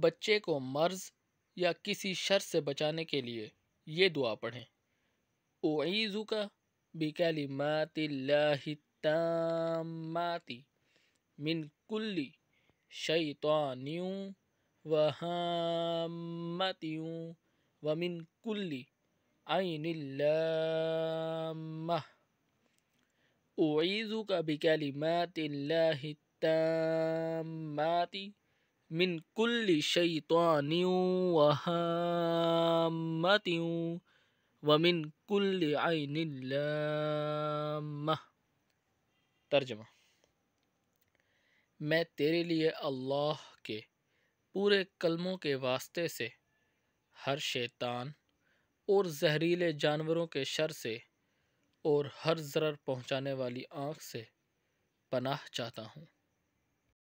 بچے کو مرض یا کسی شر سے بچانے کے لیے یہ دعا پڑھیں اعیزو کا بکلمات اللہ ماتی من کلی شعیت و من عین اللامہ اعیزو کا اللہ ماتی من کل شعیت ومن و من کلآ ترجمہ میں تیرے لیے اللہ کے پورے کلموں کے واسطے سے ہر شیطان اور زہریلے جانوروں کے شر سے اور ہر ضرر پہنچانے والی آنکھ سے پناہ چاہتا ہوں